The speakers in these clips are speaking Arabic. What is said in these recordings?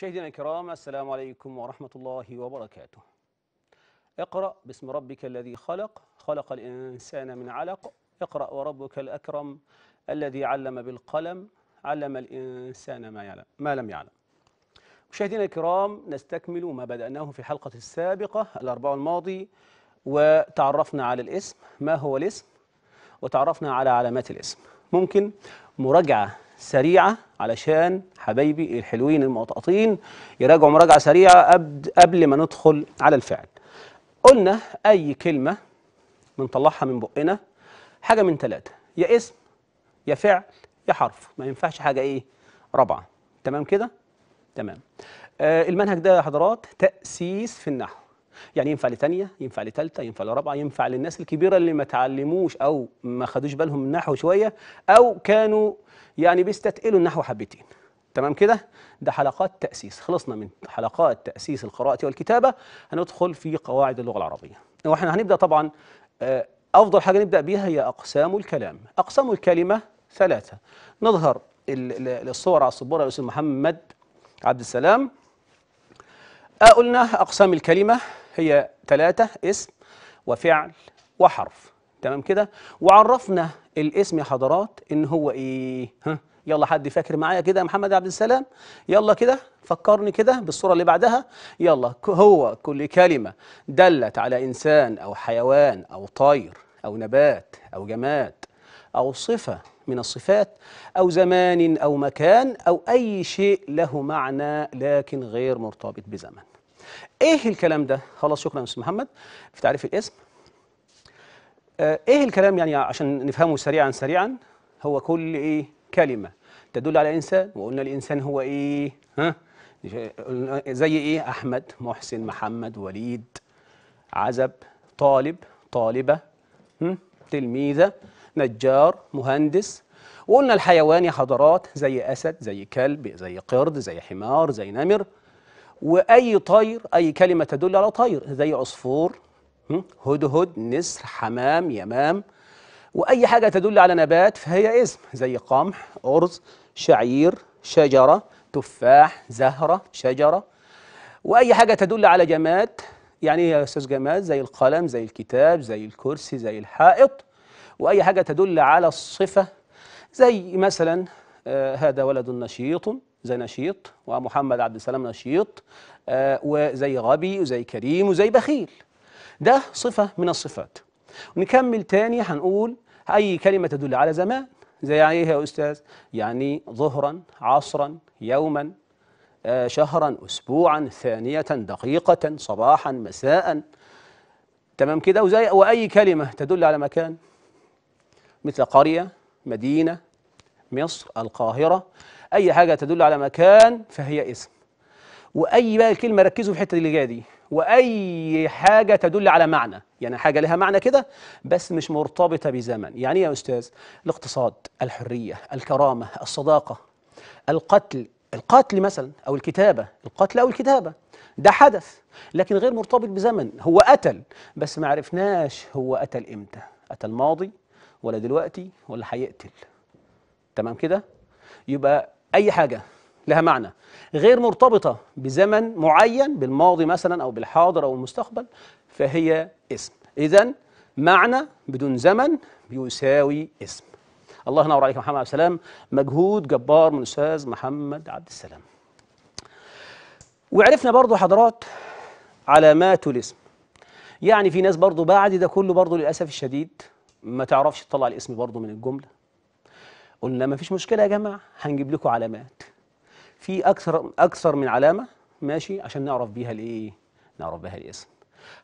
مشاهدينا الكرام السلام عليكم ورحمة الله وبركاته اقرأ باسم ربك الذي خلق خلق الإنسان من علق اقرأ وربك الأكرم الذي علم بالقلم علم الإنسان ما, يعلم ما لم يعلم مشاهدينا الكرام نستكمل ما بدأناه في الحلقة السابقة الأربع الماضي وتعرفنا على الاسم ما هو الاسم وتعرفنا على علامات الاسم ممكن مراجعة سريعة علشان حبايبي الحلوين المقطقطين يراجعوا مراجعة سريعة قبل ما ندخل على الفعل قلنا أي كلمة بنطلعها من بقنا حاجة من ثلاثة يا اسم يا فعل يا حرف ما ينفعش حاجة إيه رابعة تمام كده تمام آه المنهج ده يا حضرات تأسيس في النحو يعني ينفع لثانيه ينفع لثالثه ينفع لرابعه ينفع للناس الكبيره اللي ما تعلموش او ما خدوش بالهم من نحو شويه او كانوا يعني بيستثقلوا النحو حبتين تمام كده ده حلقات تاسيس خلصنا من حلقات تاسيس القراءه والكتابه هندخل في قواعد اللغه العربيه واحنا هنبدا طبعا آه، افضل حاجه نبدا بيها هي اقسام الكلام اقسام الكلمه ثلاثه نظهر الصور على السبوره الاستاذ محمد عبد السلام آه، قلنا اقسام الكلمه هي ثلاثة اسم وفعل وحرف تمام كده وعرفنا الاسم يا حضرات ان هو ايه ها يلا حد فاكر معايا كده يا محمد عبد السلام يلا كده فكرني كده بالصوره اللي بعدها يلا هو كل كلمه دلت على انسان او حيوان او طير او نبات او جماد او صفه من الصفات او زمان او مكان او اي شيء له معنى لكن غير مرتبط بزمن ايه الكلام ده خلاص شكرا يا استاذ محمد في تعريف الاسم آه، ايه الكلام يعني عشان نفهمه سريعا سريعا هو كل ايه كلمه تدل على انسان وقلنا الانسان هو ايه ها زي ايه احمد محسن محمد وليد عزب طالب طالبه تلميذه نجار مهندس وقلنا الحيوان يا حضرات زي اسد زي كلب زي قرد زي حمار زي نمر واي طير اي كلمه تدل على طير زي عصفور هدهد نسر حمام يمام واي حاجه تدل على نبات فهي اسم زي قمح ارز شعير شجره تفاح زهره شجره واي حاجه تدل على جماد يعني يا استاذ جماد زي القلم زي الكتاب زي الكرسي زي الحائط واي حاجه تدل على الصفه زي مثلا آه هذا ولد نشيط زي نشيط ومحمد عبد السلام نشيط آه، وزي غبي وزي كريم وزي بخيل ده صفة من الصفات ونكمل تاني هنقول أي كلمة تدل على زمان زي يعني ايه يا أستاذ يعني ظهرا عصرا يوما آه، شهرا أسبوعا ثانية دقيقة صباحا مساء تمام كده وزي وأي كلمة تدل على مكان مثل قرية مدينة مصر القاهرة أي حاجة تدل على مكان فهي اسم وأي بقى كلمة ركزوا في الحتة اللي جاية دي وأي حاجة تدل على معنى يعني حاجة لها معنى كده بس مش مرتبطة بزمن يعني إيه يا أستاذ الاقتصاد الحرية الكرامة الصداقة القتل القتل مثلا أو الكتابة القتل أو الكتابة ده حدث لكن غير مرتبط بزمن هو قتل بس ما عرفناش هو قتل إمتى قتل الماضي ولا دلوقتي ولا هيقتل تمام كده يبقى أي حاجة لها معنى غير مرتبطة بزمن معين بالماضي مثلا أو بالحاضر أو المستقبل فهي اسم إذا معنى بدون زمن يساوي اسم الله ينور عليك محمد عبد السلام مجهود جبار من الأستاذ محمد عبد السلام وعرفنا برضو حضرات علامات الاسم يعني في ناس برضو بعد ده كله برضو للأسف الشديد ما تعرفش تطلع الاسم برضو من الجملة قلنا ما فيش مشكله يا جماعه هنجيب لكم علامات في اكثر اكثر من علامه ماشي عشان نعرف بيها الايه نعرف بيها الاسم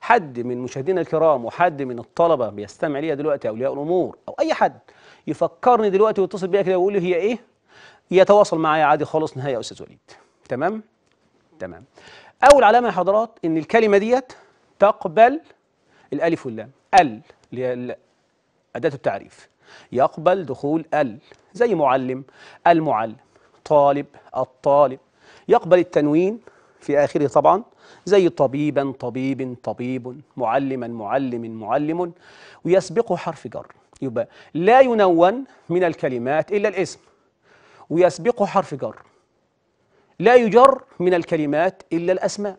حد من مشاهدينا الكرام وحد من الطلبه بيستمع ليا دلوقتي اولياء الامور او اي حد يفكرني دلوقتي ويتصل بيا كده ويقول لي هي ايه يتواصل معايا عادي خالص نهائي يا استاذ وليد تمام تمام اول علامه يا حضرات ان الكلمه ديت تقبل الالف واللام ال اللي هي اداه التعريف يقبل دخول ال زي معلم المعلم طالب الطالب يقبل التنوين في آخره طبعا زي طبيبا طبيب طبيب معلما معلم معلم ويسبقه حرف جر يبقى لا ينون من الكلمات إلا الاسم ويسبقه حرف جر لا يجر من الكلمات إلا الأسماء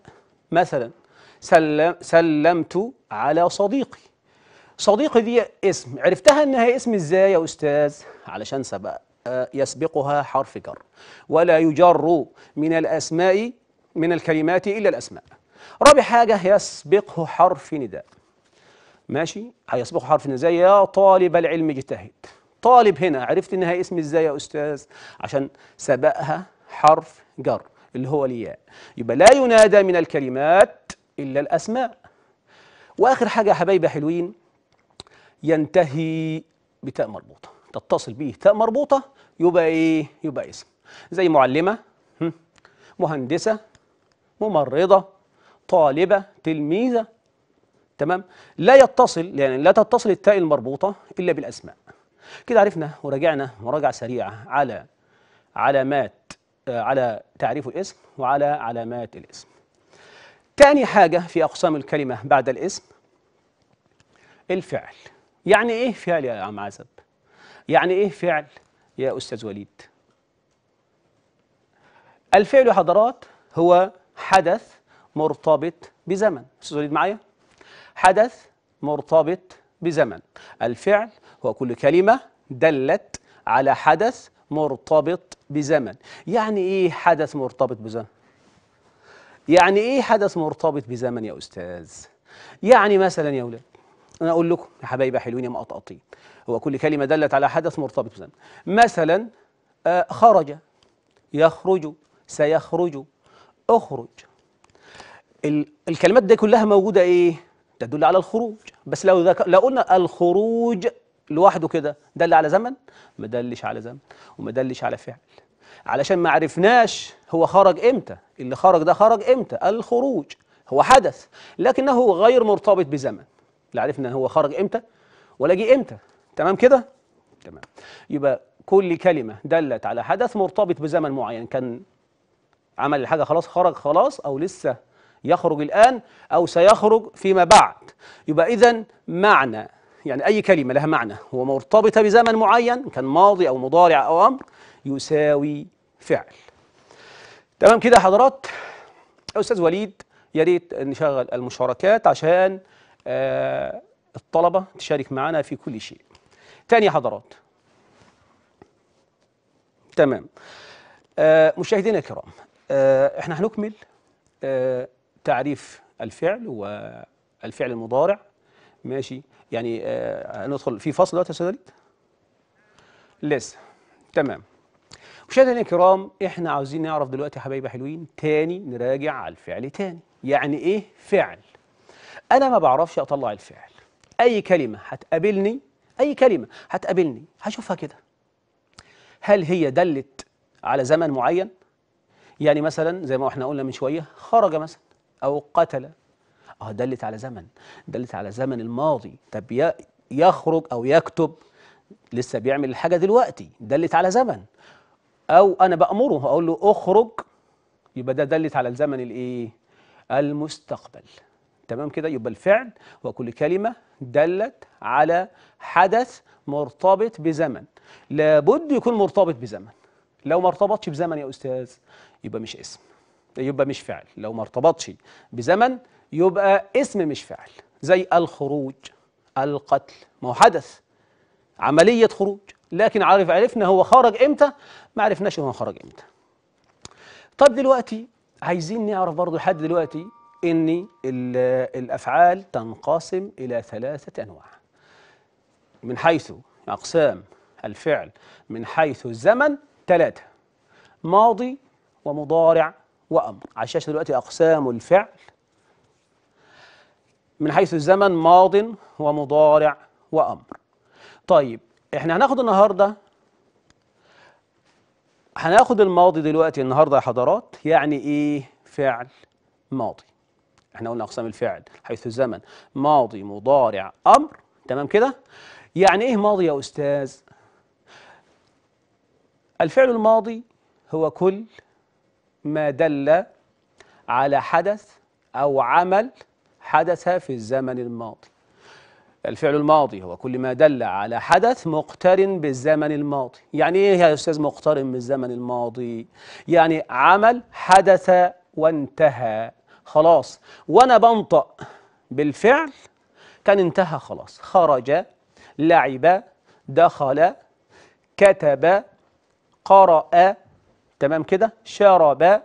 مثلا سلم سلمت على صديقي صديقي دي اسم عرفتها انها اسم ازاي يا استاذ علشان سبق آه، يسبقها حرف جر ولا يجر من الاسماء من الكلمات الا الاسماء رابع حاجه يسبقه حرف نداء ماشي هيسبقه حرف نداء يا طالب العلم اجتهد طالب هنا عرفت انها اسم ازاي يا استاذ عشان سبقها حرف جر اللي هو الياء يبقى لا ينادى من الكلمات الا الاسماء واخر حاجه يا حبايبي حلوين ينتهي بتاء مربوطة تتصل به تاء مربوطة يبقى إيه؟ يبقى اسم زي معلمة مهندسة ممرضة طالبة تلميذة تمام لا يتصل يعني لا تتصل التاء المربوطة إلا بالأسماء كده عرفنا وراجعنا مراجعة سريعة على علامات آه، على تعريف الاسم وعلى علامات الاسم تاني حاجة في أقسام الكلمة بعد الاسم الفعل يعني ايه فعل يا عم عزب يعني ايه فعل يا استاذ وليد الفعل يا حضرات هو حدث مرتبط بزمن استاذ وليد معايا حدث مرتبط بزمن الفعل هو كل كلمه دلت على حدث مرتبط بزمن يعني ايه حدث مرتبط بزمن يعني ايه حدث مرتبط بزمن يا استاذ يعني مثلا يا اولاد انا اقول لكم يا حبايبي حلوين يا مقطقطين هو كل كلمه دلت على حدث مرتبط بزمن مثلا آه خرج يخرج سيخرج اخرج الكلمات دي كلها موجوده ايه تدل على الخروج بس لو ذك... لو قلنا الخروج لوحده كده دل على زمن ما دلش على زمن وما دلش على فعل علشان ما عرفناش هو خرج امتى اللي خرج ده خرج امتى الخروج هو حدث لكنه غير مرتبط بزمن لا عرفنا هو خرج امتى ولا جه امتى تمام كده تمام يبقى كل كلمه دلت على حدث مرتبط بزمن معين كان عمل الحاجه خلاص خرج خلاص او لسه يخرج الان او سيخرج فيما بعد يبقى اذا معنى يعني اي كلمه لها معنى ومرتبطه بزمن معين كان ماضي او مضارع او امر يساوي فعل تمام كده يا حضرات استاذ وليد يا ريت نشغل المشاركات عشان آه، الطلبة تشارك معنا في كل شيء تاني حضرات تمام آه، مشاهدينا الكرام آه، احنا هنكمل تعريف الفعل والفعل المضارع ماشي يعني هندخل في فصل دلوقتي يا استاذ لسه تمام مشاهدينا الكرام احنا عاوزين نعرف دلوقتي يا حبايبي حلوين تاني نراجع على الفعل تاني يعني ايه فعل انا ما بعرفش اطلع الفعل اي كلمه هتقابلني اي كلمه هتقابلني هشوفها كده هل هي دلت على زمن معين يعني مثلا زي ما احنا قلنا من شويه خرج مثلا او قتل اه دلت على زمن دلت على زمن الماضي طب يخرج او يكتب لسه بيعمل الحاجه دلوقتي دلت على زمن او انا بامره اقول له اخرج يبقى ده دلت على الزمن الايه المستقبل تمام كده يبقى الفعل وكل كلمة دلت على حدث مرتبط بزمن لابد يكون مرتبط بزمن لو ما ارتبطش بزمن يا أستاذ يبقى مش اسم يبقى مش فعل لو ما ارتبطش بزمن يبقى اسم مش فعل زي الخروج القتل ما هو حدث عملية خروج لكن عارف عرفنا هو خرج امتى ما عرفناش هو خرج امتى طب دلوقتي عايزين نعرف برضه لحد دلوقتي ان الافعال تنقسم الى ثلاثه انواع من حيث اقسام الفعل من حيث الزمن ثلاثه ماضي ومضارع وامر على الشاشه دلوقتي اقسام الفعل من حيث الزمن ماض ومضارع وامر طيب احنا هناخد النهارده هناخد الماضي دلوقتي النهارده يا حضرات يعني ايه فعل ماضي احنا قلنا اقسام الفعل حيث الزمن ماضي مضارع امر تمام كده يعني ايه ماضي يا استاذ الفعل الماضي هو كل ما دل على حدث او عمل حدث في الزمن الماضي الفعل الماضي هو كل ما دل على حدث مقترن بالزمن الماضي يعني ايه يا استاذ مقترن بالزمن الماضي يعني عمل حدث وانتهى خلاص وأنا بنطق بالفعل كان انتهى خلاص خرج لعب دخل كتب قرأ تمام كده شرب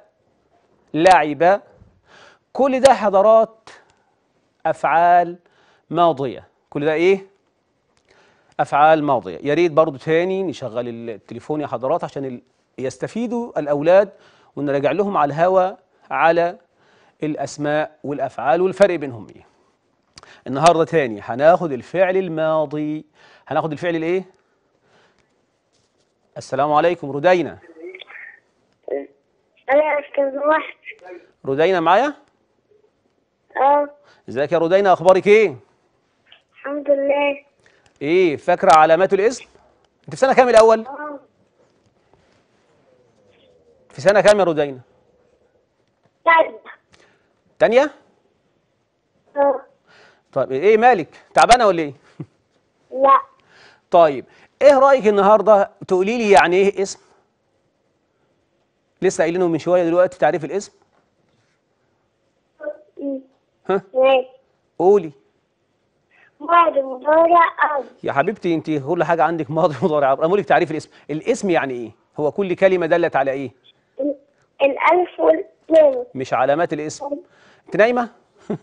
لعب كل ده حضرات أفعال ماضية كل ده إيه؟ أفعال ماضية يا ريت برضو تاني نشغل التليفون يا حضرات عشان يستفيدوا الأولاد ونراجع لهم على الهوا على الأسماء والأفعال والفرق بينهم إيه النهاردة تاني هناخد الفعل الماضي هناخد الفعل الإيه السلام عليكم ردينا ردينا معايا؟ اه ازيك يا ردينا اخبارك ايه الحمد لله ايه فاكره علامات الاسم انت في سنه كام الاول اه في سنه كام يا ردينا ثالثه تانية؟ اه طيب ايه مالك؟ تعبانة ولا ايه؟ لا طيب ايه رأيك النهاردة تقولي لي يعني ايه اسم؟ لسه قايلينه من شوية دلوقتي تعريف الاسم؟ ها؟ قولي ماضي مضارع امر يا حبيبتي انت كل حاجه عندك ماضي مضارع امر لك تعريف الاسم الاسم يعني ايه هو كل كلمه دلت على ايه الالف واللام مش علامات الاسم انت نايمه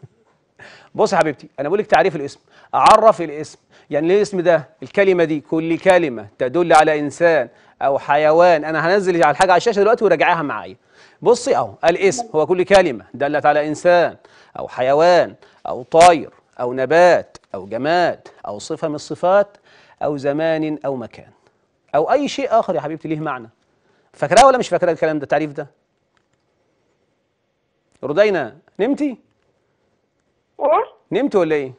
بص يا حبيبتي انا بقول لك تعريف الاسم اعرف الاسم يعني ليه الاسم ده الكلمه دي كل كلمه تدل على انسان او حيوان انا هنزل على الحاجه على الشاشه دلوقتي وراجعاها معايا بصي اهو الاسم هو كل كلمه دلت على انسان او حيوان او طائر او نبات او جماد او صفه من الصفات او زمان او مكان او اي شيء اخر يا حبيبتي ليه معنى فاكراه ولا مش فاكره الكلام ده التعريف ده ردينا نمتي؟ ايه؟ نمتي ولا ايه؟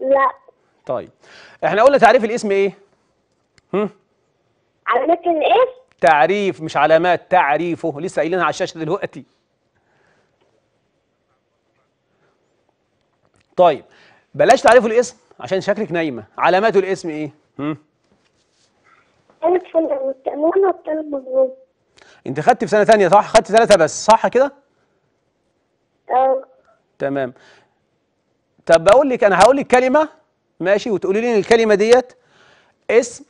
لا طيب احنا قلنا تعريف الاسم ايه؟ هم؟ علامات الاسم تعريف مش علامات تعريفه لسه قايلينها على الشاشه دلوقتي طيب بلاش تعريفه الاسم عشان شكلك نايمه علامات الاسم ايه هم انت خدت في سنه ثانيه صح خدت ثلاثه بس صح كده تمام طب بقول لك انا هقول لك كلمه ماشي وتقولي لي الكلمه ديت اسم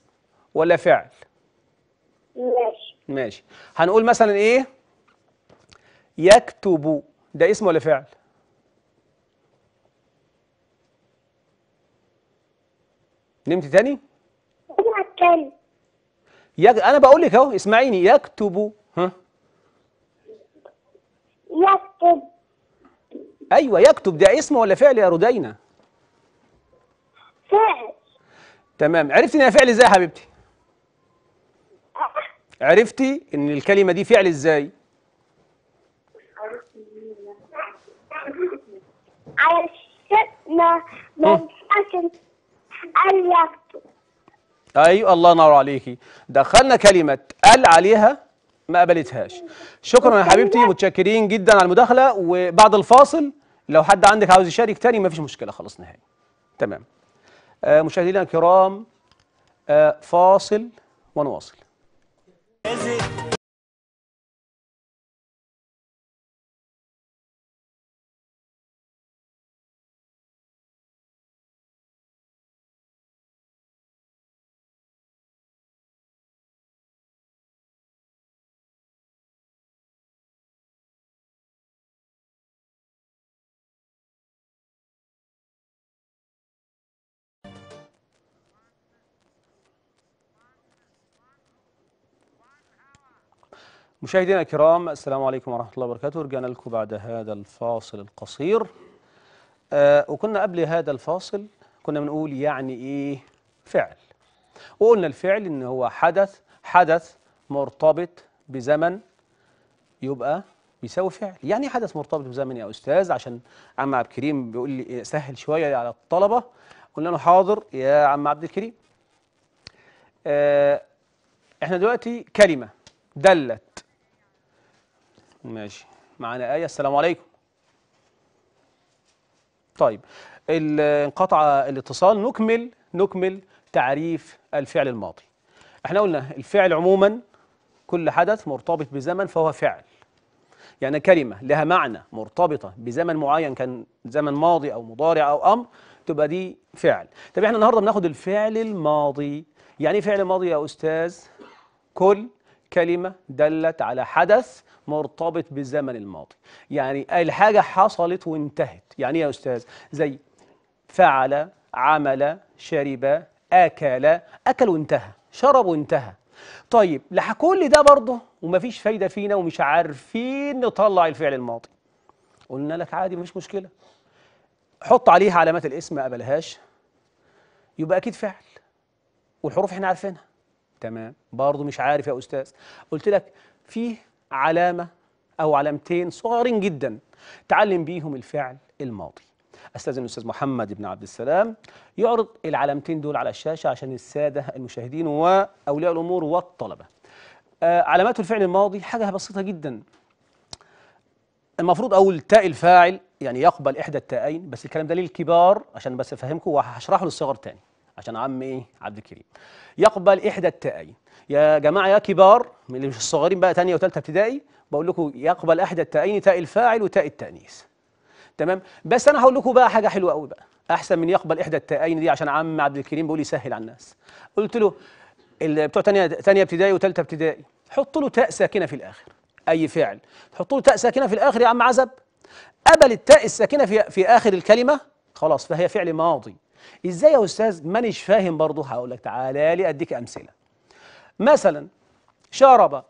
ولا فعل ماشي ماشي هنقول مثلا ايه يكتب ده اسم ولا فعل نمت تاني يك... انا بقول لك اهو اسمعيني يكتب ها يكتب ايوه يكتب ده اسم ولا فعل يا رودينا فعل تمام عرفتي انها فعل ازاي يا حبيبتي آه. عرفتي ان الكلمه دي فعل ازاي ايوه الله ينور عليكي دخلنا كلمه قال عليها ما قبلتهاش شكرا يا حبيبتي متشكرين جدا على المداخله وبعد الفاصل لو حد عندك عاوز يشارك تاني مفيش مشكله خلاص نهائي تمام آه مشاهدينا الكرام آه فاصل ونواصل مشاهدينا الكرام السلام عليكم ورحمة الله وبركاته رجعنا لكم بعد هذا الفاصل القصير آه وكنا قبل هذا الفاصل كنا بنقول يعني إيه فعل وقلنا الفعل إن هو حدث حدث مرتبط بزمن يبقى بيساوي فعل يعني حدث مرتبط بزمن يا أستاذ عشان عم عبد الكريم بيقول لي إيه، سهل شوية على الطلبة قلنا له حاضر يا عم عبد الكريم آه احنا دلوقتي كلمة دلت ماشي معانا آية السلام عليكم طيب انقطع الاتصال نكمل نكمل تعريف الفعل الماضي احنا قلنا الفعل عموما كل حدث مرتبط بزمن فهو فعل يعني كلمة لها معنى مرتبطة بزمن معين كان زمن ماضي أو مضارع أو أمر تبقى دي فعل طب احنا النهاردة بناخد الفعل الماضي يعني ايه فعل ماضي يا أستاذ كل كلمة دلت على حدث مرتبط بالزمن الماضي يعني الحاجة حصلت وانتهت يعني إيه يا أستاذ زي فعل عمل شرب أكل أكل وانتهى شرب وانتهى طيب لح كل ده برضه ومفيش فايدة فينا ومش عارفين نطلع الفعل الماضي قلنا لك عادي مفيش مشكلة حط عليها علامات الاسم ما قبلهاش يبقى أكيد فعل والحروف احنا عارفينها تمام برضه مش عارف يا أستاذ قلت لك فيه علامة أو علامتين صغيرين جدا تعلم بيهم الفعل الماضي أستاذنا الاستاذ محمد بن عبد السلام يعرض العلامتين دول على الشاشه عشان الساده المشاهدين واولياء الامور والطلبه. آه علامات الفعل الماضي حاجه بسيطه جدا. المفروض أول تاء الفاعل يعني يقبل احدى التائين بس الكلام ده للكبار عشان بس افهمكم وهشرحه للصغر تاني. عشان عم ايه عبد الكريم يقبل احدى التائين يا جماعه يا كبار اللي مش الصغيرين بقى ثانيه وثالثه ابتدائي بقول لكم يقبل احدى التائين تاء الفاعل وتاء التانيث تمام بس انا هقول لكم بقى حاجه حلوه قوي بقى احسن من يقبل احدى التائين دي عشان عم عبد الكريم بيقول يسهل على الناس قلت له اللي بتوع ثانيه ثانيه ابتدائي وثالثه ابتدائي حط له تاء ساكنه في الاخر اي فعل تحط له تاء ساكنه في الاخر يا عم عزب قبل التاء الساكنه في في اخر الكلمه خلاص فهي فعل ماضي ازاي يا استاذ مانيش فاهم برضه هقول لك تعالى لي اديك امثله مثلا شرب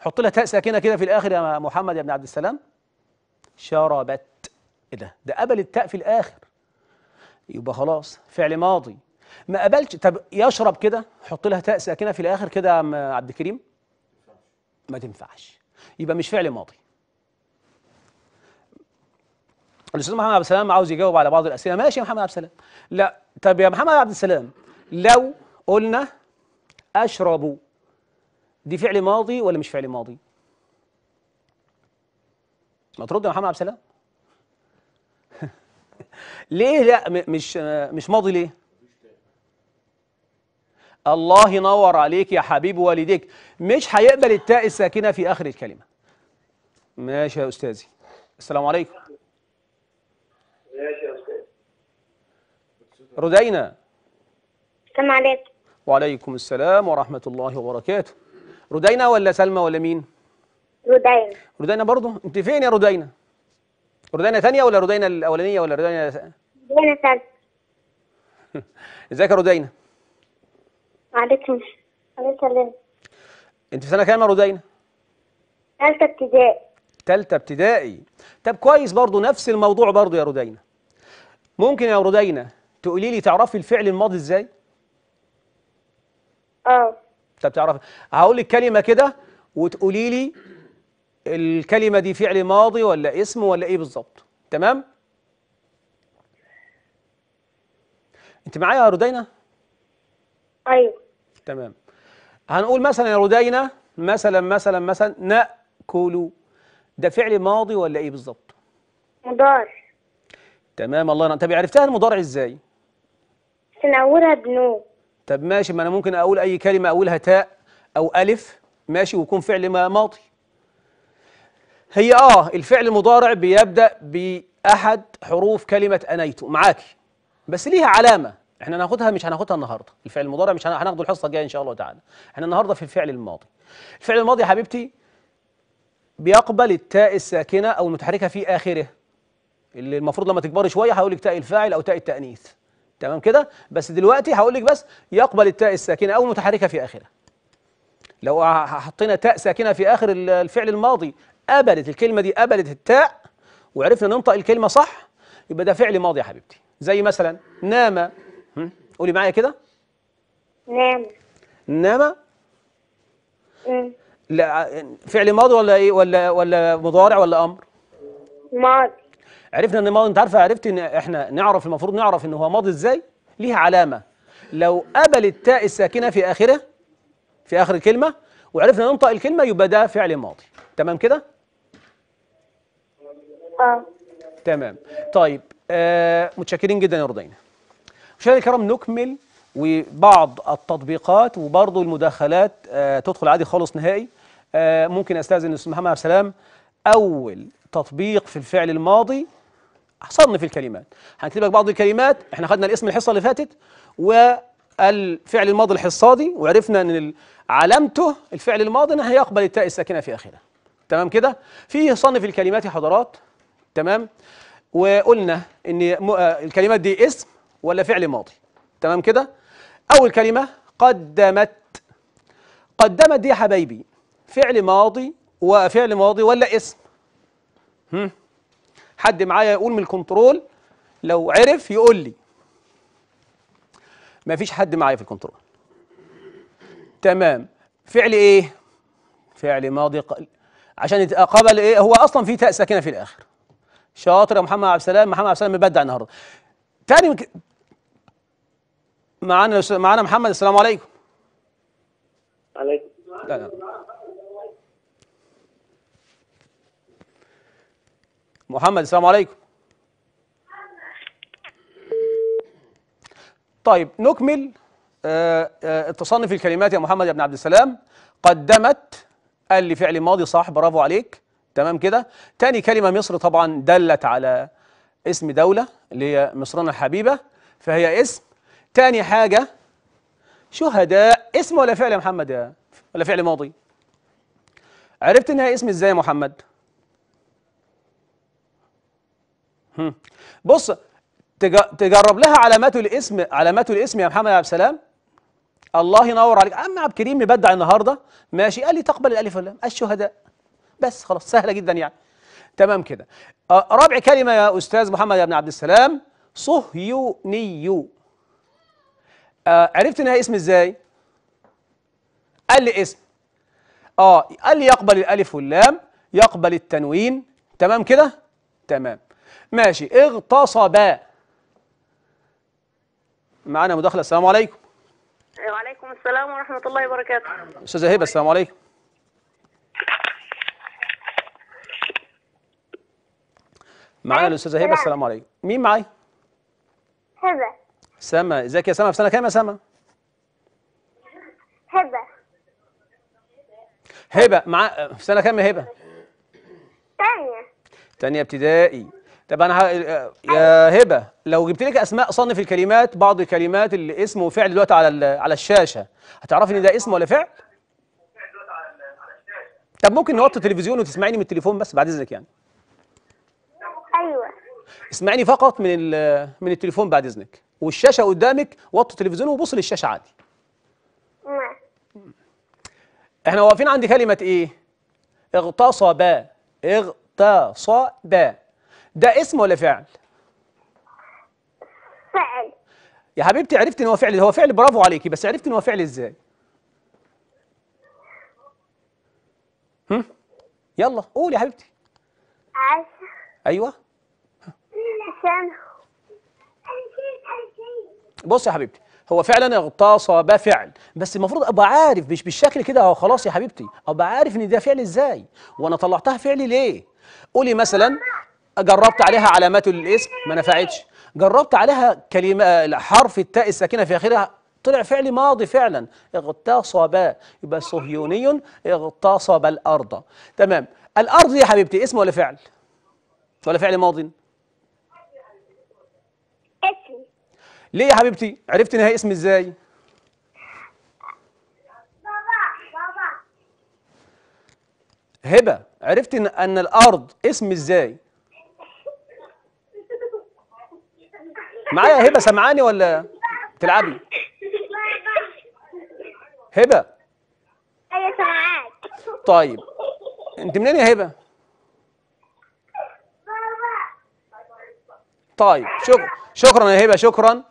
حط لها تاء ساكنه كده في الاخر يا محمد يا ابن عبد السلام شربت ايه ده ده قبل التاء في الاخر يبقى خلاص فعل ماضي ما قبلش طب يشرب كده حط لها تاء ساكنه في الاخر كده يا عبد الكريم ما تنفعش يبقى مش فعل ماضي الاستاذ محمد عبد السلام عاوز يجاوب على بعض الاسئله ماشي يا محمد عبد السلام لا طب يا محمد عبد السلام لو قلنا اشرب دي فعل ماضي ولا مش فعل ماضي ما ترد يا محمد عبد السلام ليه لا مش مش ماضي ليه الله ينور عليك يا حبيب والديك مش هيقبل التاء الساكنه في اخر الكلمه ماشي يا استاذي السلام عليكم رودينا السلام عليكم وعليكم السلام ورحمة الله وبركاته رودينا ولا سلمى ولا مين؟ رودينا رودينا برضه انت فين يا رودينا؟ رودينا ثانية ولا رودينا الأولانية ولا رودينا رودينا ثانية ازيك يا رودينا؟ وعليكم السلام انت في سنة كام يا رودينا؟ ثالثة ابتدائي ثالثة ابتدائي طب كويس برضه نفس الموضوع برضه يا رودينا ممكن يا رودينا تقولي لي تعرفي الفعل الماضي ازاي اه طب تعرفي هقول لك كلمه كده وتقولي لي الكلمه دي فعل ماضي ولا اسم ولا ايه بالظبط تمام انت معايا يا رودينا ايوه تمام هنقول مثلا يا رودينا مثلا مثلا مثلا ناكل ده فعل ماضي ولا ايه بالظبط مضارع تمام الله ينور طب عرفتها المضارع ازاي تنورها بنو طب ماشي ما انا ممكن اقول اي كلمه اقولها تاء او الف ماشي ويكون فعل ماضي هي اه الفعل المضارع بيبدا باحد حروف كلمه انيت معاكي بس ليها علامه احنا هناخدها مش هناخدها النهارده الفعل المضارع مش هناخده الحصه الجايه ان شاء الله تعالى احنا النهارده في الفعل الماضي الفعل الماضي يا حبيبتي بيقبل التاء الساكنه او المتحركه في اخره اللي المفروض لما تكبري شويه هيقول لك تاء الفاعل او تاء التانيث تمام كده بس دلوقتي هقول لك بس يقبل التاء الساكنه او المتحركه في اخرها لو حطينا تاء ساكنه في اخر الفعل الماضي قبلت الكلمه دي قبلت التاء وعرفنا ننطق الكلمه صح يبقى ده فعل ماضي يا حبيبتي زي مثلا نام قولي معايا كده نام نام لا فعل ماضي ولا ايه ولا ولا مضارع ولا امر ماضي عرفنا ان الماضي انت عارفه عرفت ان احنا نعرف المفروض نعرف ان هو ماضي ازاي ليها علامه لو قبل التاء الساكنه في اخره في اخر الكلمه وعرفنا ننطق الكلمه يبقى ده فعل ماضي تمام كده اه تمام طيب آه متشكرين جدا يا رضينا مشاهدينا الكرام نكمل وبعض التطبيقات وبرضه المداخلات آه تدخل عادي خالص نهائي آه ممكن استاذن الاستاذ محمد عبد السلام اول تطبيق في الفعل الماضي صنف الكلمات هنكتب لك بعض الكلمات احنا خدنا الاسم الحصه اللي فاتت والفعل الماضي الحصادي وعرفنا ان علامته الفعل الماضي انه هيقبل التاء الساكنه في اخره تمام كده في صنف الكلمات يا حضرات تمام وقلنا ان آه، الكلمات دي اسم ولا فعل ماضي تمام كده اول كلمه قدمت قدمت دي يا حبايبي فعل ماضي وفعل ماضي ولا اسم هم حد معايا يقول من الكنترول لو عرف يقول لي مفيش حد معايا في الكنترول تمام فعل ايه فعل ماضي قل. عشان قبل ايه هو اصلا في تاء ساكنه في الاخر شاطر يا محمد عبد السلام محمد عبد السلام مبدع النهارده تاني مك... معانا معانا محمد السلام عليكم عليكم لا لا. محمد السلام عليكم طيب نكمل التصنف آه، آه، الكلمات يا محمد يا ابن عبد السلام قدمت قال لي فعل ماضي صح برافو عليك تمام كده تاني كلمة مصر طبعا دلت على اسم دولة اللي هي مصرنا الحبيبة فهي اسم تاني حاجة شهداء اسم ولا فعل يا محمد يا ولا فعل ماضي عرفت انها اسم ازاي يا محمد بص تجرب لها علامات الاسم علامات الاسم يا محمد يا عبد السلام الله ينور عليك عم عبد الكريم مبدع النهارده ماشي قال لي تقبل الالف واللام الشهداء بس خلاص سهله جدا يعني تمام كده آه، رابع كلمه يا استاذ محمد يا ابن عبد السلام صهيوني آه عرفت انها اسم ازاي قال لي اسم اه قال لي يقبل الالف واللام يقبل التنوين تمام كده تمام ماشي اغتصبا معانا مداخلة السلام عليكم وعليكم السلام ورحمة الله وبركاته أستاذة هبة السلام عليكم معانا أيوة، الأستاذة هبة السلام عليكم مين معايا؟ هبة سما ازيك يا سما في سنة كام يا سما؟ هبة هبة مع في سنة كام يا هبة؟ تانية تانية ابتدائي طب انا ه... آه، يا هبه لو جبت لك اسماء صنف الكلمات بعض الكلمات اللي اسم وفعل دلوقتي على ال... على الشاشه هتعرفي ان ده اسم ولا فعل؟ طب ممكن نوطي التلفزيون وتسمعيني من التليفون بس بعد اذنك يعني ايوه اسمعيني فقط من ال... من التليفون بعد اذنك والشاشه قدامك وطي التلفزيون وبص للشاشه عادي نعم. احنا واقفين عند كلمه ايه؟ اغتصب اغتصب ده اسم ولا فعل فعل يا حبيبتي عرفت ان هو فعل هو فعل برافو عليكي بس عرفت ان هو فعل ازاي هم؟ يلا قول يا حبيبتي عشان ايوه عشان بص يا حبيبتي هو فعلا اغتص بفعل بس المفروض ابقى عارف مش بالشكل كده هو خلاص يا حبيبتي ابقى عارف ان ده فعل ازاي وانا طلعتها فعل ليه قولي مثلا جربت عليها علامات الاسم ما نفعتش جربت عليها كلمة حرف التاء الساكنة في آخرها طلع فعل ماضي فعلا اغتصب يبقى صهيوني اغتصب الأرض تمام الأرض يا حبيبتي اسم ولا فعل ولا فعل ماضي اسم ليه يا حبيبتي عرفت ان هي اسم ازاي هبة عرفت أن الأرض اسم ازاي معايا هبه سامعاني ولا بتلعبي هبه ايوه سامعاك طيب انت منين يا هبه طيب شكرا شكرا يا هبه شكرا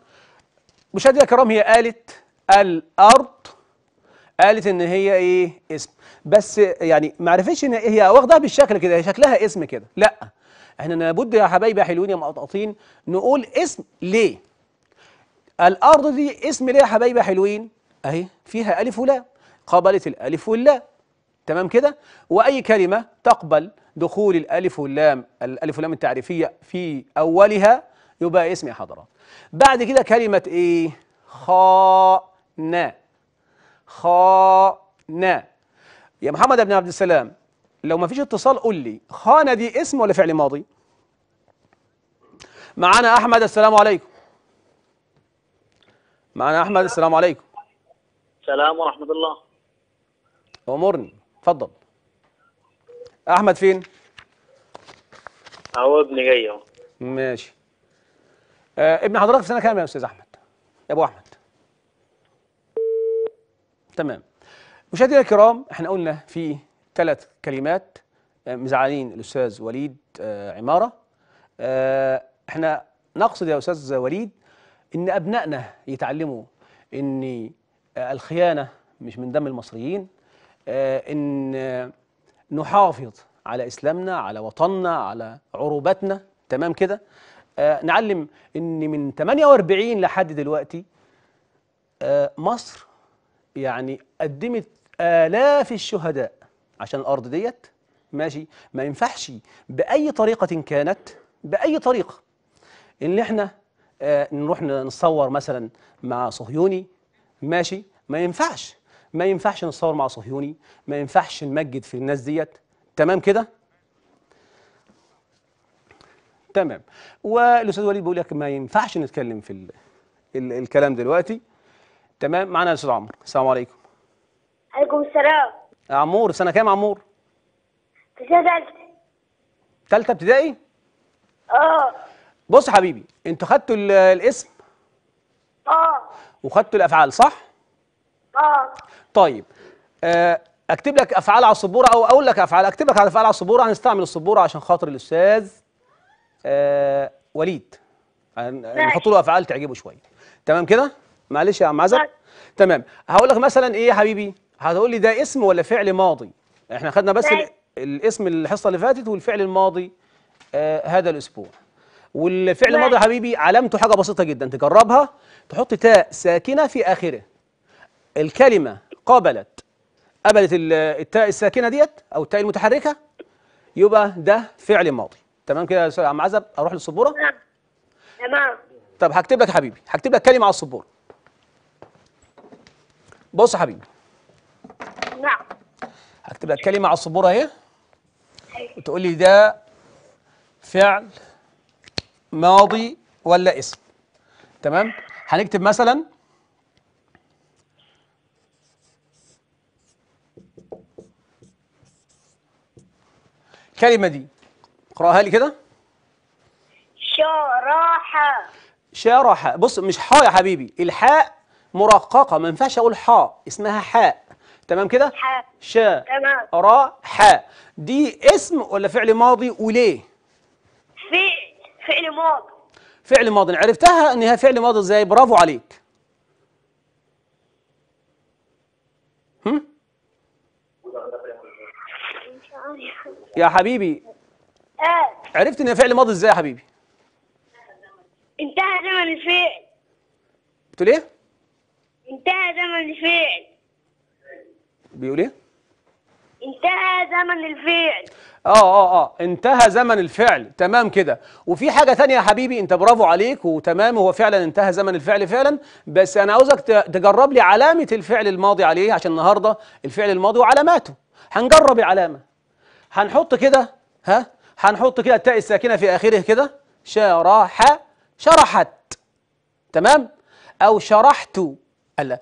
مشاهدينا الكرام هي قالت الارض قالت ان هي ايه اسم بس يعني ما عرفتش ان هي واخداها بالشكل كده هي شكلها اسم كده لا احنا لابد يا حبايبي يا حلوين يا مقطقطين نقول اسم ليه الارض دي اسم ليه يا حبايبي يا حلوين اهي فيها الف ولام قابلت الالف واللام تمام كده واي كلمه تقبل دخول الالف واللام الالف واللام التعريفيه في اولها يبقى اسم يا حضرات بعد كده كلمه ايه خانا خانا يا محمد بن عبد السلام لو ما فيش اتصال قول لي خانة دي اسم ولا فعل ماضي معانا أحمد السلام عليكم معانا أحمد السلام عليكم السلام ورحمة الله أمورني اتفضل أحمد فين؟ أهو ابني جاي أهو ماشي آه ابن حضرتك في سنة كام يا أستاذ أحمد؟ يا أبو أحمد تمام مشاهدينا الكرام احنا قلنا في ثلاث كلمات آه، مزعلين الاستاذ وليد آه، عماره آه، احنا نقصد يا استاذ وليد ان ابنائنا يتعلموا ان الخيانه مش من دم المصريين ان نحافظ على اسلامنا على وطننا على عروبتنا تمام كده نعلم ان من 48 لحد دلوقتي مصر يعني قدمت آلاف الشهداء عشان الارض ديت ماشي ما ينفعش باي طريقه كانت باي طريقه ان احنا آه نروح نصور مثلا مع صهيوني ماشي ما ينفعش ما ينفعش نصور مع صهيوني ما ينفعش نمجد في الناس ديت تمام كده تمام والاستاذ وليد بيقول لك ما ينفعش نتكلم في ال ال الكلام دلوقتي تمام معانا الاستاذ عمرو السلام عليكم عليكم السلام يا عمور سنه كام يا عمور سنه ثالثه ثالثه ابتدائي اه بص يا حبيبي انتوا خدتوا الاسم اه وخدتوا الافعال صح اه طيب آه، اكتب لك افعال على السبوره او اقول لك افعال اكتب لك على افعال على السبوره هنستعمل السبوره عشان خاطر الاستاذ آه، وليد نحط له افعال تعجبه شويه تمام كده معلش يا عم عزب طيب. تمام هقول لك مثلا ايه يا حبيبي هتقول لي ده اسم ولا فعل ماضي احنا خدنا بس ال... الاسم الحصه اللي فاتت والفعل الماضي آه هذا الاسبوع والفعل الماضي يا حبيبي علامته حاجه بسيطه جدا تجربها تحط تاء ساكنه في اخره الكلمه قابلت قبلت التاء الساكنه ديت او التاء المتحركه يبقى ده فعل ماضي تمام كده يا استاذ عم عزب اروح للسبوره تمام طب هكتب لك يا حبيبي هكتب لك كلمه على السبوره بص يا حبيبي نعم هكتب لك كلمة على السبورة اهي أيوة. وتقول لي ده فعل ماضي ولا اسم تمام هنكتب مثلا الكلمة دي اقراها لي كده شراحة شراحة بص مش حاء يا حبيبي الحاء مرققة ما ينفعش أقول حاء اسمها حاء تمام كده ح شا تمام را ح دي اسم ولا فعل ماضي وليه فعل فعل ماضي فعل ماضي عرفتها انها فعل ماضي ازاي برافو عليك هم؟ يا حبيبي آه. عرفت انها فعل ماضي ازاي يا حبيبي انتهى زمن الفعل بتقول ايه انتهى زمن الفعل بيقول ايه انتهى زمن الفعل اه اه اه انتهى زمن الفعل تمام كده وفي حاجة ثانيه يا حبيبي انت برافو عليك وتمام هو فعلا انتهى زمن الفعل فعلا بس انا عاوزك تجرب لي علامة الفعل الماضي عليه عشان النهاردة الفعل الماضي وعلاماته هنجرب العلامة هنحط كده ها هنحط كده التاء الساكنة في اخره كده شرح شرحت تمام او شرحت ألا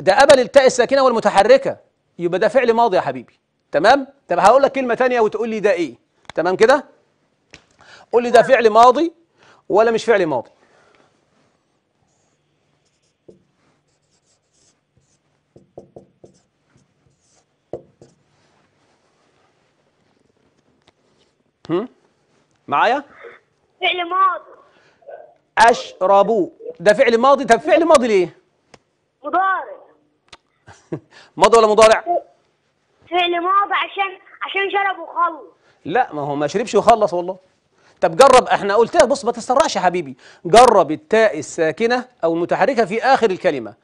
ده قبل التاء الساكنة والمتحركة يبقى ده فعل ماضي يا حبيبي تمام طب هقول لك كلمه ثانيه وتقول لي ده ايه تمام كده قول لي ده فعل ماضي ولا مش فعل ماضي هم؟ معايا فعل ماضي اشربوا ده فعل ماضي طب فعل ماضي ليه مضارع ماضي ولا مضارع فعل ماضي عشان عشان شرب وخلص لا ما هو ما شربش وخلص والله طب جرب احنا قلت لك بص ما تسرعش يا حبيبي جرب التاء الساكنه او المتحركه في اخر الكلمه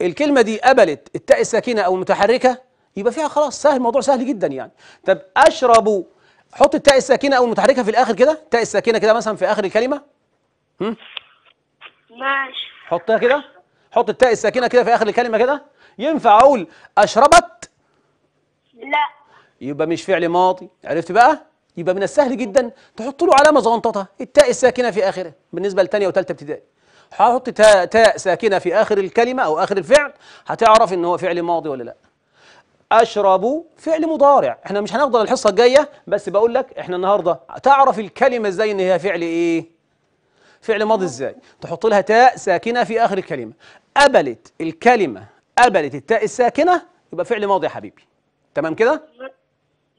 الكلمه دي قبلت التاء الساكنه او المتحركه يبقى فيها خلاص سهل الموضوع سهل جدا يعني طب اشرب حط التاء الساكنه او المتحركه في الاخر كده التاء الساكنه كده مثلا في اخر الكلمه هم ماشي حطها كده حط التاء الساكنه كده في اخر الكلمه كده ينفع اقول اشربت لا يبقى مش فعل ماضي عرفت بقى يبقى من السهل جدا تحط له علامه زغنططه التاء الساكنه في اخره بالنسبه لثانيه وثالثه ابتدائي هحط تاء تاء ساكنه في اخر الكلمه او اخر الفعل هتعرف ان هو فعل ماضي ولا لا اشرب فعل مضارع احنا مش هنفضل الحصه الجايه بس بقول لك احنا النهارده تعرف الكلمه ازاي ان هي فعل ايه فعل ماضي ازاي تحط لها تاء ساكنه في اخر الكلمه قبلت الكلمه قبلت التاء الساكنة يبقى فعل ماضي يا حبيبي تمام كده؟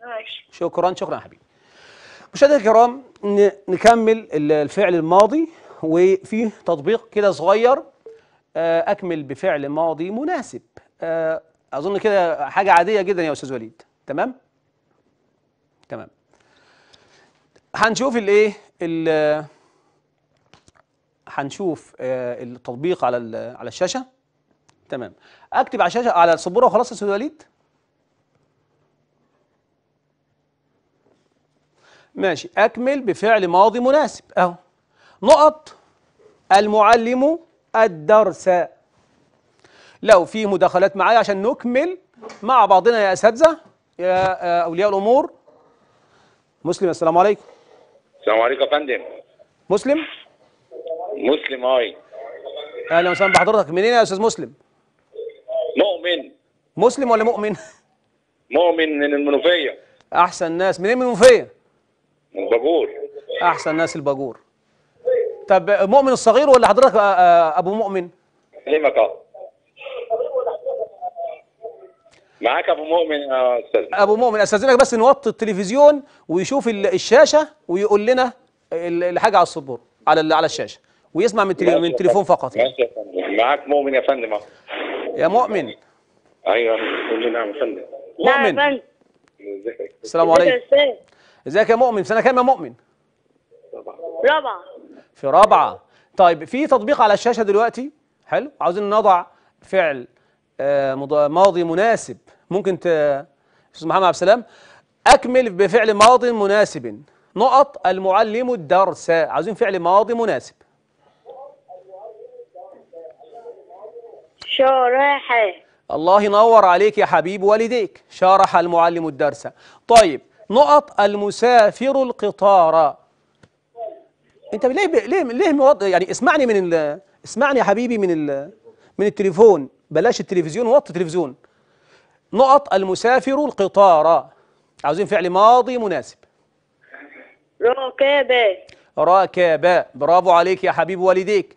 ماشي شكرا شكرا يا حبيبي مشاهدينا الكرام نكمل الفعل الماضي وفي تطبيق كده صغير آه، أكمل بفعل ماضي مناسب آه، أظن كده حاجة عادية جدا يا أستاذ وليد تمام؟ تمام هنشوف الايه هنشوف آه، التطبيق على على الشاشه تمام اكتب على الشاشه على السبوره وخلاص يا استاذ وليد ماشي اكمل بفعل ماضي مناسب اهو نقط المعلم الدرس لو في مداخلات معايا عشان نكمل مع بعضنا يا اساتذه يا آه، اولياء الامور مسلم السلام عليكم السلام عليكم يا فندم مسلم مسلم اهي اهلا وسهلا بحضرتك منين يا استاذ مسلم مسلم ولا مؤمن؟ مؤمن من المنوفية أحسن ناس منين من المنوفية؟ من الباجور أحسن ناس الباجور طب مؤمن الصغير ولا حضرتك آه، آه، أبو مؤمن؟ كلمك أه معاك ابو مؤمن يا استاذ ابو مؤمن استاذنك بس نوطي التلفزيون ويشوف الشاشه ويقول لنا الحاجه على السبوره على على الشاشه ويسمع من التليفون فقط يعني. معاك مؤمن يا فندم يا مؤمن ايوه قول لي نعم يا فندم مؤمن السلام عليكم ازيك يا مؤمن سنه كام يا مؤمن رابعه في رابعه طيب في تطبيق على الشاشه دلوقتي حلو عاوزين نضع فعل آه، ماضي مناسب ممكن ت استاذ محمد عبد السلام اكمل بفعل ماضي مناسب نقط المعلم الدرس عاوزين فعل ماضي مناسب رايحه الله ينور عليك يا حبيب والديك شرح المعلم الدرس طيب نقط المسافر القطار انت ليه ليه ليه يعني اسمعني من ال... اسمعني يا حبيبي من ال... من التليفون بلاش التلفزيون وطي التلفزيون نقط المسافر القطار عاوزين فعل ماضي مناسب ركابا ركابا برافو عليك يا حبيب والديك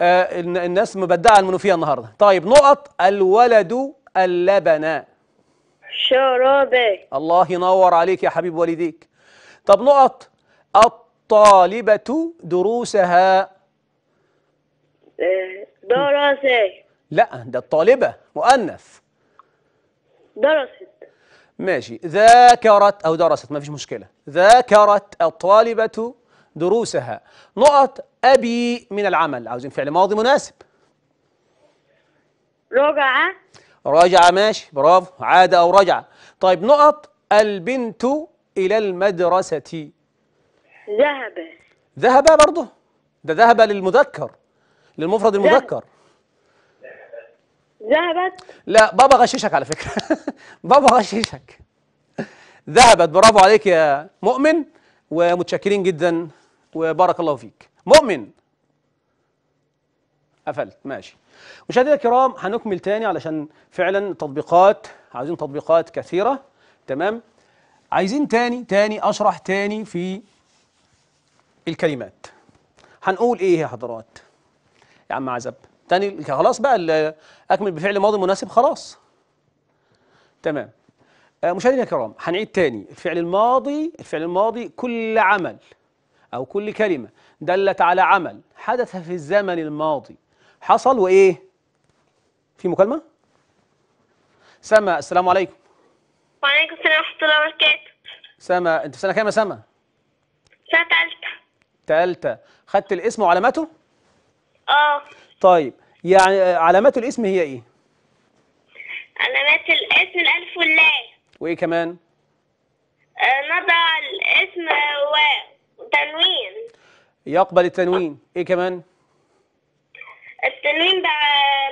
آه، الناس مبدعه المنوفيه النهارده طيب نقط الولد اللبن شرابه الله ينور عليك يا حبيب والديك طب نقط الطالبه دروسها آه، دراسه لا ده الطالبه مؤنث درست ماشي ذاكرت او درست ما فيش مشكله ذاكرت الطالبه دروسها نقط أبي من العمل عاوزين فعل ماضي مناسب رجع رجع ماشي برافو عاد أو رجع طيب نقط البنت إلى المدرسة ذهب ذهب برضه ده ذهب للمذكر للمفرد المذكر ذهبت لا بابا غششك على فكرة بابا غششك ذهبت برافو عليك يا مؤمن ومتشكرين جدا وبارك الله فيك مؤمن قفلت ماشي مشاهدينا الكرام هنكمل تاني علشان فعلا تطبيقات عايزين تطبيقات كثيرة تمام عايزين تاني تاني أشرح تاني في الكلمات هنقول إيه يا حضرات يا عم عزب تاني خلاص بقى أكمل بفعل ماضي مناسب خلاص تمام آه، مشاهدينا الكرام هنعيد تاني الفعل الماضي الفعل الماضي كل عمل أو كل كلمة دلت على عمل حدث في الزمن الماضي حصل وإيه؟ في مكالمة؟ سما السلام عليكم وعليكم السلام ورحمة الله وبركاته سما أنت في سنة كام يا سما؟ سنة تالتة تالتة خدت الاسم وعلاماته؟ آه طيب يعني علامات الاسم هي إيه؟ علامات الاسم الألف واللام وإيه كمان؟ آه، نضع الاسم واو التنوين يقبل التنوين ايه كمان التنوين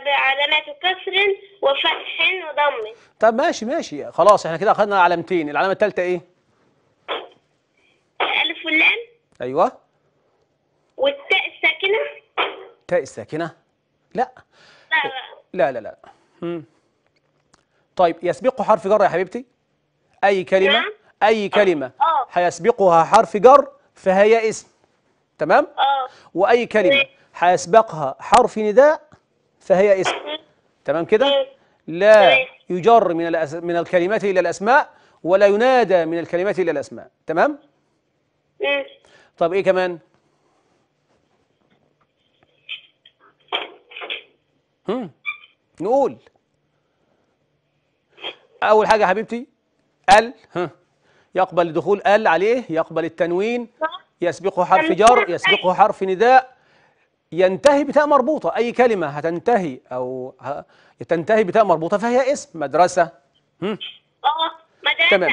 بعلامات كسر وفتح وضم طب ماشي ماشي خلاص احنا كده اخذنا علامتين العلامه الثالثه ايه الف واللام ايوه والتاء الساكنه تاء الساكنه لا لا لا لا, لا. طيب يسبق حرف جر يا حبيبتي اي كلمه نعم. اي كلمه آه. هيسبقها حرف جر فهي اسم تمام آه. واي كلمه هيسبقها إيه. حرف نداء فهي اسم إيه. تمام كده إيه. لا يجر من الأس... من الكلمات الى الاسماء ولا ينادى من الكلمات الى الاسماء تمام طب ايه كمان هم. نقول اول حاجه يا حبيبتي ال ها يقبل دخول ال عليه يقبل التنوين يسبقه حرف جر يسبقه حرف نداء ينتهي بتاء مربوطة أي كلمة هتنتهي أو تنتهي بتاء مربوطة فهي اسم مدرسة اه مدرسة تمام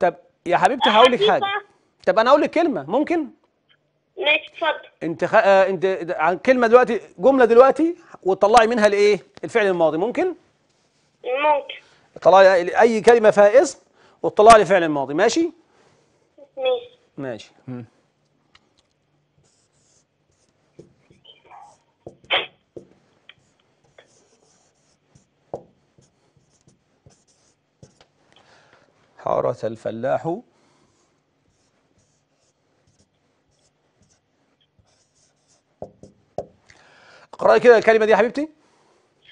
طب يا حبيبتي هقول لك حاجة طب أنا أقول لك كلمة ممكن؟ ماشي اتفضل أنت خ... آه، أنت عن كلمة دلوقتي جملة دلوقتي وتطلعي منها الإيه؟ الفعل الماضي ممكن؟ ممكن طلعي أي كلمة فيها اسم واطلع لي فعل الماضي ماشي ماشي ماشي حارس الفلاح اقرأي كده الكلمة دي يا حبيبتي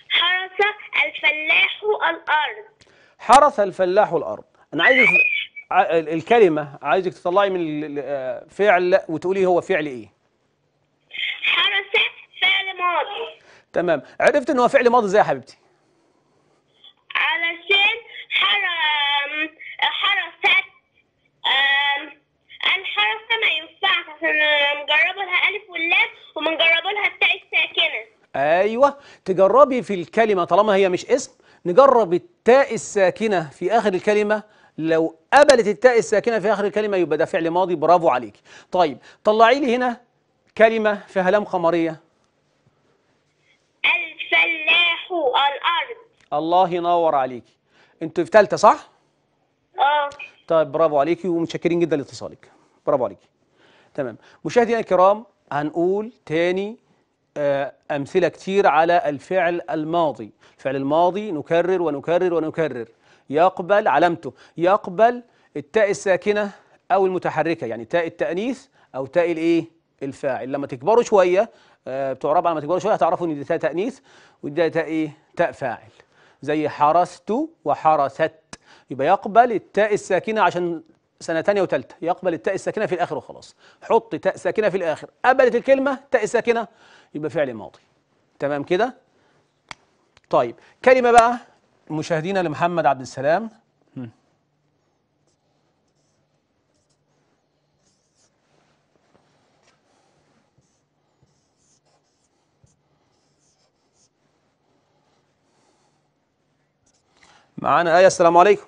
حرس الفلاح الأرض حرث الفلاح الأرض انا عايز الكلمه عايزك تطلعي من الفعل آه، وتقولي هو فعل ايه حرس فعل ماضي تمام عرفت ان هو فعل ماضي ازاي يا حبيبتي علشان حرم حرست الحرسه ما ينفعش عشان نجرب لها الف واللام ونجرب لها التاء الساكنه ايوه تجربي في الكلمه طالما هي مش اسم نجرب التاء الساكنه في اخر الكلمه لو قبلت التاء الساكنه في اخر الكلمه يبقى ده فعل ماضي برافو عليك طيب طلعي لي هنا كلمه فيها لام قمريه الفلاح الارض الله ينور عليك انت في ثالثه صح اه طيب برافو عليكي ومتشكرين جدا لاتصالك برافو عليكي تمام مشاهدينا الكرام هنقول تاني آه، أمثلة كتير على الفعل الماضي الفعل الماضي نكرر ونكرر ونكرر يقبل علامته يقبل التاء الساكنة أو المتحركة يعني تاء التأنيث أو تاء الإيه الفاعل لما تكبروا شوية آه، بتعرب لما تكبروا شوية هتعرفوا إن دي تاء تأنيث ودي تاء إيه تاء فاعل زي حرست وحرست يبقى يقبل التاء الساكنة عشان سنة تانية وتالتة يقبل التاء الساكنة في الآخر وخلاص حط تاء ساكنة في الآخر قبلت الكلمة تاء ساكنة يبقى فعل ماضي تمام كده طيب كلمة بقى مشاهدينا لمحمد عبد السلام معانا آية السلام عليكم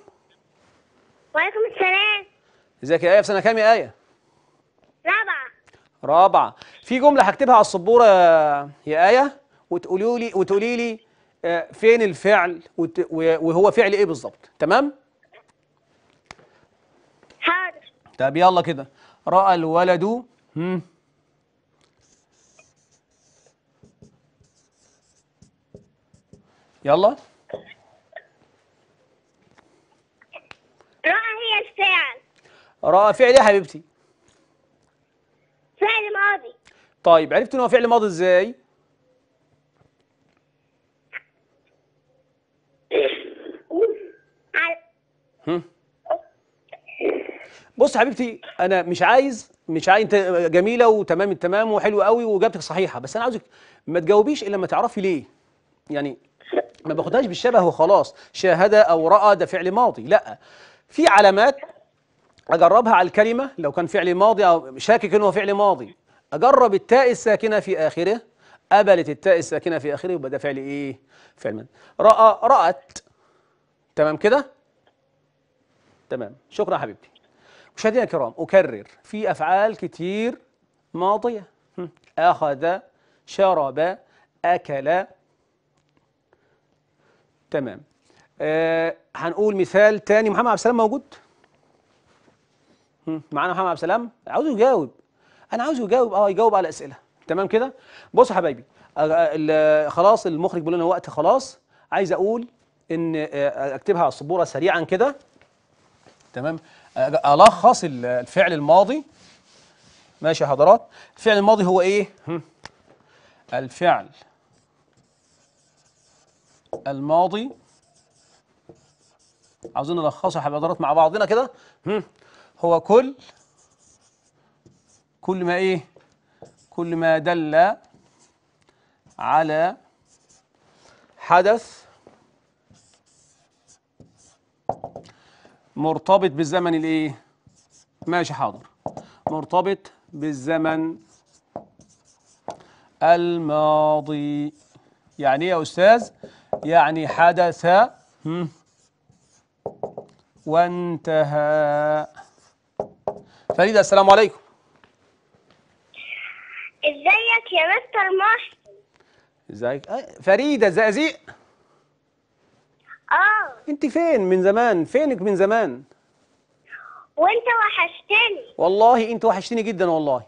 وعليكم السلام ازيك يا آية في سنة كام يا آية؟ رابعة رابعة في جملة هكتبها على السبورة يا آية وتقولي لي وتقولي لي آه، فين الفعل وهو فعل ايه بالظبط تمام حاضر طب يلا كده راى الولد هم يلا راى هي الفعل راى فعل ايه يا حبيبتي فعل ماضي طيب عرفت ان هو فعل ماضي ازاي بص يا حبيبتي انا مش عايز مش عايز انت جميله وتمام التمام وحلوه قوي واجابتك صحيحه بس انا عاوزك ما تجاوبيش الا لما تعرفي ليه يعني ما باخدهاش بالشبه وخلاص شاهد او راى ده فعل ماضي لا في علامات اجربها على الكلمه لو كان فعل ماضي او شاكك انه فعل ماضي اجرب التاء الساكنه في اخره قبلت التاء الساكنه في اخره يبقى ده فعل ايه فعل من راى رات تمام كده تمام شكرا حبيبتي مشاهدينا الكرام أكرر في أفعال كتير ماضية أخذ شرب أكل تمام آه هنقول مثال تاني محمد عبد السلام موجود معانا محمد عبد السلام عاوزه يجاوب انا عاوزه يجاوب اه يجاوب على اسئله تمام كده بص يا حبايبي آه، آه، خلاص المخرج بيقول لنا وقت خلاص عايز اقول ان آه، اكتبها على السبوره سريعا كده تمام آه، آه، ألخص الفعل الماضي ماشي يا حضرات الفعل الماضي هو إيه؟ الفعل الماضي عاوزين نلخصها يا حضرات مع بعضنا كده هو كل كل ما ايه كل ما دل على حدث مرتبط بالزمن الايه ماشي حاضر مرتبط بالزمن الماضي يعني ايه يا استاذ يعني حدث وانتهى فريدة السلام عليكم ازيك يا مستر محسن ازيك آه، فريدة ازيك انت فين من زمان فينك من زمان وانت وحشتني والله انت وحشتني جدا والله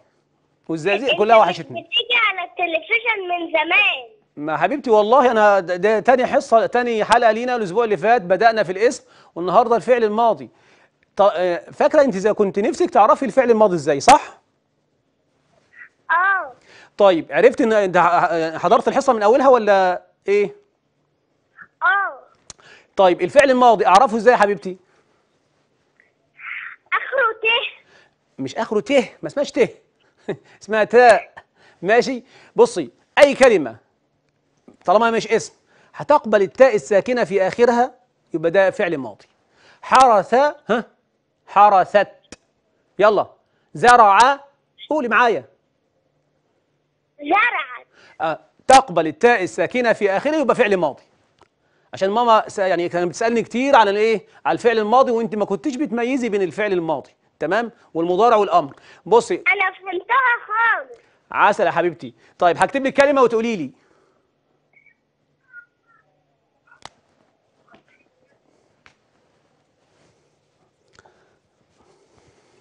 والزقازيق كلها وحشتني بتيجي على التلفزيون من زمان ما حبيبتي والله انا ده تاني حصه تاني حلقه لينا الاسبوع اللي فات بدانا في الاسم والنهارده الفعل الماضي آه، فاكره انت اذا كنت نفسك تعرفي الفعل الماضي ازاي صح اه طيب عرفت ان انت حضرت الحصه من اولها ولا ايه طيب الفعل الماضي اعرفه ازاي يا حبيبتي اخره ت مش اخره ت ما اسمهاش ت اسمها تاء ماشي بصي اي كلمه طالما مش اسم هتقبل التاء الساكنه في اخرها يبقى ده فعل ماضي حرث ها حرثت يلا زرع قولي معايا زرعت آه. تقبل التاء الساكنه في اخره يبقى فعل ماضي عشان ماما يعني كانت بتسالني كتير على الايه على الفعل الماضي وانت ما كنتيش بتميزي بين الفعل الماضي تمام والمضارع والامر بصي انا فهمتها خالص عسل يا حبيبتي طيب هكتب لك كلمه وتقولي لي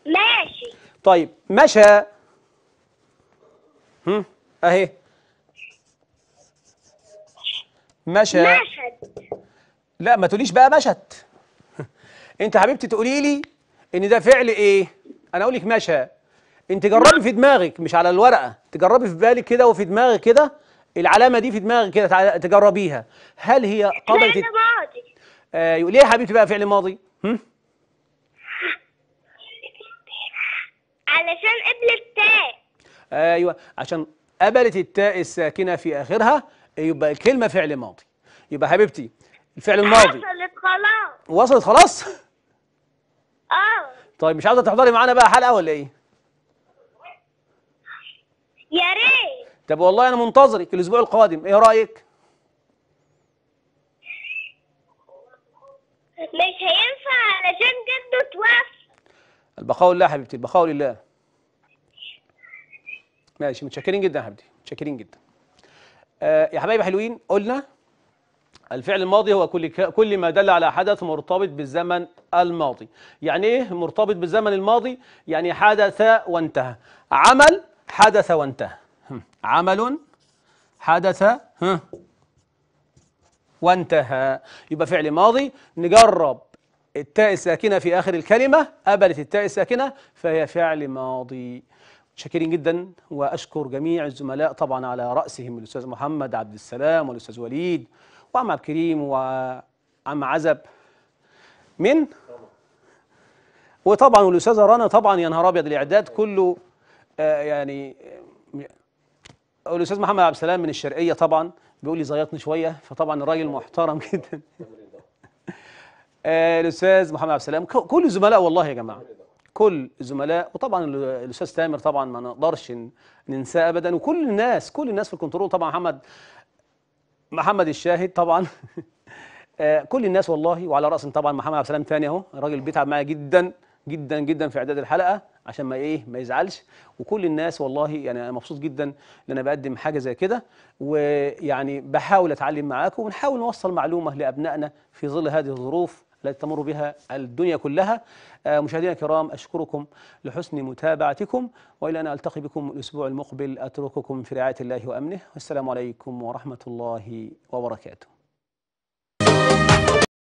ماشي طيب مشى هم اهي مشى مشت لا ما تقوليش بقى مشت انت حبيبتي تقولي لي ان ده فعل ايه انا اقول لك مشى انت جربي في دماغك مش على الورقه تجربي في بالك كده وفي دماغك كده العلامه دي في دماغك كده تجربيها هل هي قبلت فعل ماضي آه ليه يا حبيبتي بقى فعل ماضي هم؟ علشان قبلت التاء ايوه عشان قبلت التاء الساكنه في اخرها يبقى الكلمه فعل ماضي يبقى حبيبتي الفعل الماضي وصلت خلاص وصلت خلاص اه طيب مش عاوزه تحضري معانا بقى حلقه ولا ايه يا ريت طب والله انا منتظرك الاسبوع القادم ايه رايك مش هينفع علشان جده توفى البقاء لله حبيبتي البقاء لله ماشي متشكرين جدا يا حبيبتي متشكرين جدا آه، يا حبايبي حلوين قلنا الفعل الماضي هو كل كل ما دل على حدث مرتبط بالزمن الماضي يعني ايه مرتبط بالزمن الماضي يعني حدث وانتهى عمل حدث وانتهى عمل حدث وانتهى يبقى فعل ماضي نجرب التاء الساكنه في اخر الكلمه قبلت التاء الساكنه فهي فعل ماضي شاكرين جدا واشكر جميع الزملاء طبعا على راسهم الاستاذ محمد عبد السلام والاستاذ وليد وعم عبد الكريم وعم عزب من وطبعا والاستاذه رنا طبعا يا نهار ابيض الاعداد كله آه، يعني آه، الاستاذ محمد عبد السلام من الشرقيه طبعا بيقول لي زيطني شويه فطبعا الراجل محترم جدا آه، الاستاذ محمد عبد السلام كل الزملاء والله يا جماعه كل زملاء وطبعا الاستاذ تامر طبعا ما نقدرش ننساه ابدا وكل الناس كل الناس في الكنترول طبعا محمد محمد الشاهد طبعا آه، كل الناس والله وعلى راسهم طبعا محمد عبد السلام ثاني اهو الراجل بيتعب معايا جدا جدا جدا في اعداد الحلقه عشان ما ايه ما يزعلش وكل الناس والله يعني انا مبسوط جدا ان انا بقدم حاجه زي كده ويعني بحاول اتعلم معاكم ونحاول نوصل معلومه لابنائنا في ظل هذه الظروف التي تمر بها الدنيا كلها آه، مشاهدينا الكرام أشكركم لحسن متابعتكم وإلى أن ألتقي بكم الأسبوع المقبل أترككم في رعاية الله وأمنه والسلام عليكم ورحمة الله وبركاته